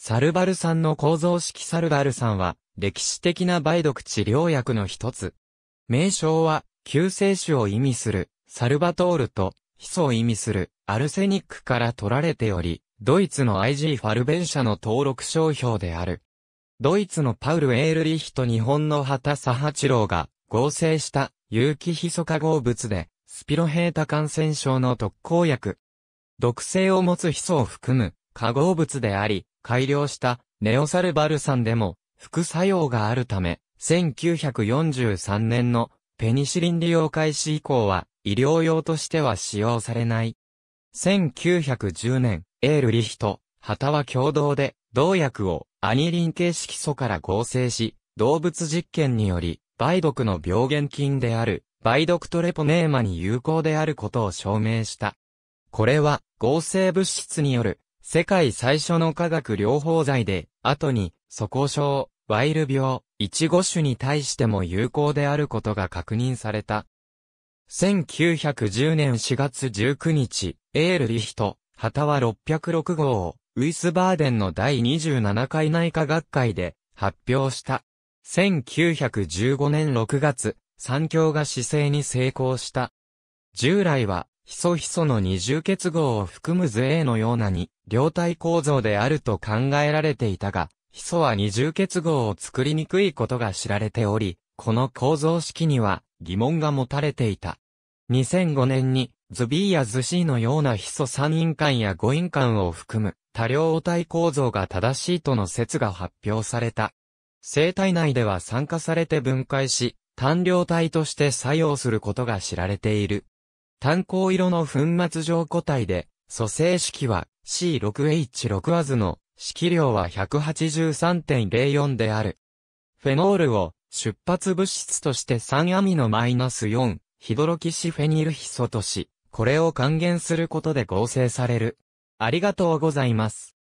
サルバル酸の構造式サルバル酸は、歴史的な梅毒治療薬の一つ。名称は、救世主を意味する、サルバトールと、ヒ素を意味する、アルセニックから取られており、ドイツの IG ファルベン社の登録商標である。ドイツのパウル・エールリヒと日本の畑佐八郎が合成した有機ヒ素化合物で、スピロヘータ感染症の特効薬。毒性を持つヒ素を含む化合物であり、改良したネオサルバル酸でも副作用があるため、1943年のペニシリン利用開始以降は医療用としては使用されない。1910年、エールリヒと、旗は共同で、同薬をアニリン系色素から合成し、動物実験により、梅毒の病原菌である、梅毒トレポネーマに有効であることを証明した。これは、合成物質による世界最初の化学療法剤で、後に、素行症、ワイル病、イチゴ種に対しても有効であることが確認された。1910年4月19日、エールリヒト、旗は606号を、ウィスバーデンの第27回内科学会で発表した。1915年6月、三強が姿勢に成功した。従来は、ヒソヒソの二重結合を含む図 A のようなに、両体構造であると考えられていたが、ヒソは二重結合を作りにくいことが知られており、この構造式には疑問が持たれていた。2005年に、図 B や図 C のようなヒソ三因間や五因間を含む多量体構造が正しいとの説が発表された。生体内では酸化されて分解し、単量体として作用することが知られている。炭鉱色の粉末状固体で、組成式は C6H6 アズの式量は183.04である。フェノールを出発物質として3アミノ -4 ヒドロキシフェニルヒ素とし、これを還元することで合成される。ありがとうございます。